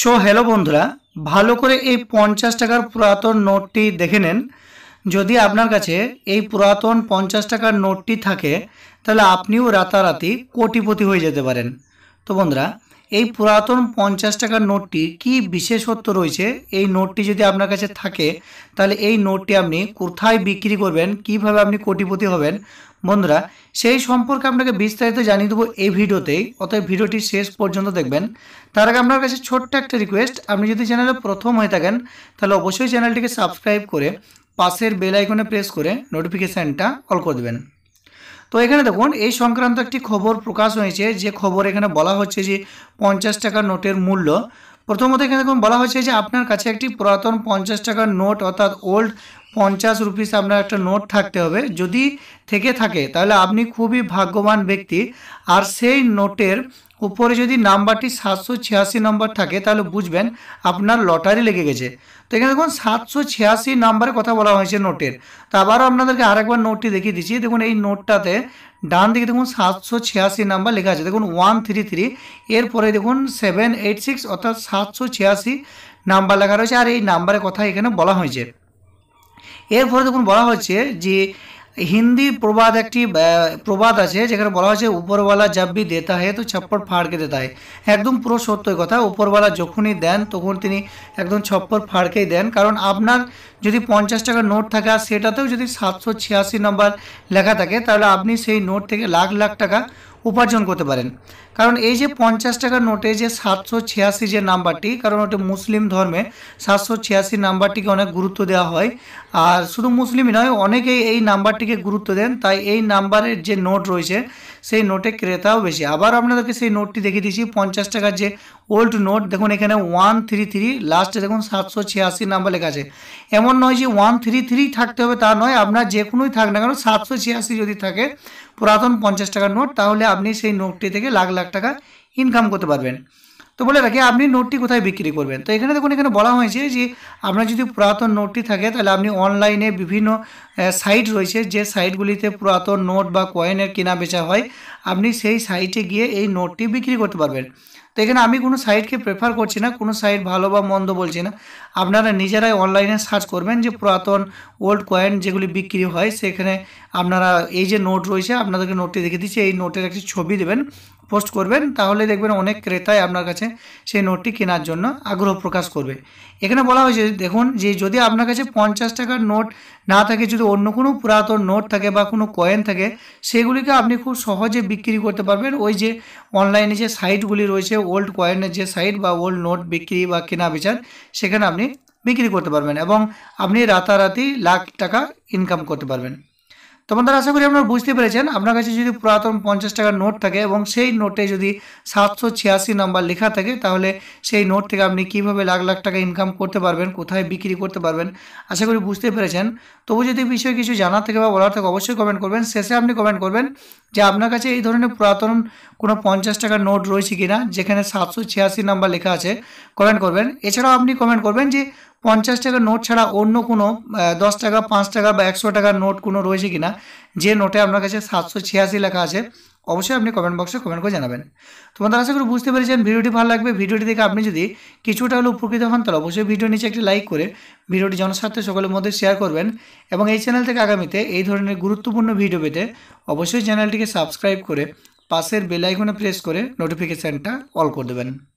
so hello বন্ধুরা ভালো করে এই পঞ্চাশ টাকার পুরাতন নোটটি দেখে নেন যদি আপনার কাছে এই পুরাতন পঞ্চাশ টাকার নোটটি থাকে তাহলে আপনিও রাতারাতি কোটিপতি হয়ে যেতে পারেন তো বন্ধুরা এই পুরাতন পঞ্চাশ টাকার নোটটি কি বিশেষত্ব রয়েছে এই নোটটি যদি আপনার কাছে থাকে তাহলে এই নোটটি আপনি কোথায় বিক্রি করবেন কিভাবে আপনি কোটিপতি হবেন বন্ধুরা সেই সম্পর্কে আপনাকে বিস্তারিত জানিয়ে দেবো এই ভিডিওতেই অতএব ভিডিওটি শেষ পর্যন্ত দেখবেন তার আগে আপনার কাছে ছোট্ট একটা রিকোয়েস্ট আপনি যদি চ্যানেলে প্রথম হয়ে থাকেন তাহলে অবশ্যই চ্যানেলটিকে সাবস্ক্রাইব করে পাশের বেল আইকনে প্রেস করে নোটিফিকেশানটা অল করে দেবেন তো এখানে দেখুন এই সংক্রান্ত একটি খবর প্রকাশ হয়েছে যে খবর এখানে বলা হচ্ছে যে পঞ্চাশ টাকার নোটের মূল্য প্রথমত এখানে দেখুন বলা হয়েছে যে আপনার কাছে একটি পুরাতন পঞ্চাশ টাকার নোট অর্থাৎ ওল্ড পঞ্চাশ রুপিস আপনার একটা নোট থাকতে হবে যদি থেকে থাকে তাহলে আপনি খুবই ভাগ্যবান ব্যক্তি আর সেই নোটের উপরে যদি নাম্বারটি সাতশো ছিয়াশি নম্বর থাকে তাহলে বুঝবেন আপনার লটারি লেগে গেছে তো এখানে দেখুন সাতশো ছিয়াশি নাম্বারে কথা বলা হয়েছে নোটের তো আবারও আপনাদেরকে আরেকবার নোটটি দেখিয়ে দিচ্ছি দেখুন এই নোটটাতে ডান দিকে দেখুন সাতশো ছিয়াশি নাম্বার লেখা আছে দেখুন ওয়ান থ্রি থ্রি এরপরে দেখুন সেভেন এইট সিক্স অর্থাৎ সাতশো ছিয়াশি নাম্বার লেখা রয়েছে আর এই নাম্বারের কথা এখানে বলা হয়েছে এরপরে দেখুন বলা হচ্ছে যে হিন্দি প্রবাদ একটি প্রবাদ আছে যেখানে বলা হয়েছে উপরওয়ালা জাব্বি দেতা হে তো ছপ্পর ফাড়কে দেতা হে একদম পুরো সত্যই কথা উপরওয়ালা যখনই দেন তখন তিনি একদম ছপ্পর ফাড়কেই দেন কারণ আপনার যদি পঞ্চাশ টাকার নোট থাকে আর সেটাতেও যদি সাতশো ছিয়াশি নম্বর লেখা থাকে তাহলে আপনি সেই নোট থেকে লাখ লাখ টাকা উপার্জন করতে পারেন কারণ এই যে পঞ্চাশ টাকার নোটে যে সাতশো ছিয়াশি যে নাম্বারটি কারণ ওটা মুসলিম ধর্মে সাতশো ছিয়াশি নাম্বারটিকে অনেক গুরুত্ব দেওয়া হয় আর শুধু মুসলিমই নয় অনেকেই এই নাম্বারটিকে গুরুত্ব দেন তাই এই নাম্বারের যে নোট রয়েছে সেই নোটে ক্রেতাও বেশি আবার আপনাদেরকে সেই নোটটি দেখিয়ে দিয়েছি পঞ্চাশ টাকার যে ওল্ড নোট দেখুন এখানে ওয়ান থ্রি থ্রি লাস্টে দেখুন সাতশো ছিয়াশি নাম্বার লেখা আছে এমন নয় যে ওয়ান থ্রি থ্রি থাকতে হবে তা নয় আপনার যে কোনোই থাক না কেন সাতশো ছিয়াশি যদি থাকে পুরাতন পঞ্চাশ টাকার নোট তাহলে আপনি সেই নোটটি থেকে লাখ লাখ টাকা ইনকাম করতে পারবেন তো বলে রাখি আপনি নোটটি কোথায় বিক্রি করবেন তো এখানে দেখুন এখানে বলা হয়েছে যে আপনার যদি পুরাতন নোটটি থাকে তাহলে আপনি অনলাইনে বিভিন্ন সাইট রয়েছে যে সাইটগুলিতে পুরাতন নোট বা কয়েনের কেনা বেচা হয় আপনি সেই সাইটে গিয়ে এই নোটটি বিক্রি করতে পারবেন তো এখানে আমি কোনো সাইটকে প্রেফার করছি না কোনো সাইট ভালো বা মন্দ বলছি না আপনারা নিজেরাই অনলাইনে সার্চ করবেন যে পুরাতন ওল্ড কয়েন যেগুলি বিক্রি হয় সেখানে আপনারা এই যে নোট রয়েছে আপনাদেরকে নোটটি দেখে দিচ্ছি এই নোটের একটি ছবি দেবেন পোস্ট করবেন তাহলে দেখবেন অনেক ক্রেতাই আপনার কাছে সেই নোটটি কেনার জন্য আগ্রহ প্রকাশ করবে এখানে বলা হয়েছে দেখুন যে যদি আপনার কাছে পঞ্চাশ টাকার নোট না থাকে যদি অন্য কোনো পুরাতন নোট থাকে বা কোনো কয়েন থাকে সেগুলিকে আপনি খুব সহজে বিক্রি করতে পারবেন ওই যে অনলাইনে যে সাইটগুলি রয়েছে ওল্ড কয়েনের যে সাইট বা ওল্ড নোট বিক্রি বা কেনা বিচার সেখানে আপনি বিক্রি করতে পারবেন এবং আপনি রাতারাতি লাখ টাকা ইনকাম করতে পারবেন তো বন্ধুরা আশা করি আপনারা বুঝতে পেরেছেন আপনার কাছে যদি পুরাতন পঞ্চাশ টাকার নোট থাকে এবং সেই নোটে যদি সাতশো ছিয়াশি নাম্বার লেখা থাকে তাহলে সেই নোট থেকে আপনি কিভাবে লাখ লাখ টাকা ইনকাম করতে পারবেন কোথায় বিক্রি করতে পারবেন আশা করি বুঝতে পেরেছেন তবু যদি বিষয়ে কিছু জানার থেকে বা বলার থেকে অবশ্যই কমেন্ট করবেন শেষে আপনি কমেন্ট করবেন যে আপনার কাছে এই ধরনের পুরাতন কোনো পঞ্চাশ টাকার নোট রয়েছে কিনা যেখানে সাতশো ছিয়াশি নাম্বার লেখা আছে কমেন্ট করবেন এছাড়াও আপনি কমেন্ট করবেন যে পঞ্চাশ টাকার নোট ছাড়া অন্য কোনো দশ টাকা পাঁচ টাকা বা একশো টাকার নোট কোনো রয়েছে কি না যে নোটে আপনার কাছে সাতশো ছিয়াশি লেখা আছে অবশ্যই আপনি কমেন্ট বক্সে কমেন্ট করে জানাবেন তোমাদের আশা করি বুঝতে পেরেছেন ভিডিওটি ভালো লাগবে ভিডিওটি থেকে আপনি যদি কিছুটা হলে উপকৃত হন তাহলে অবশ্যই ভিডিও নিচে একটি লাইক করে ভিডিওটি জনস্বার্থে সকলের মধ্যে শেয়ার করবেন এবং এই চ্যানেল থেকে আগামীতে এই ধরনের গুরুত্বপূর্ণ ভিডিও পেতে অবশ্যই চ্যানেলটিকে সাবস্ক্রাইব করে পাশের বেলাইকনে প্রেস করে নোটিফিকেশানটা অল করে দেবেন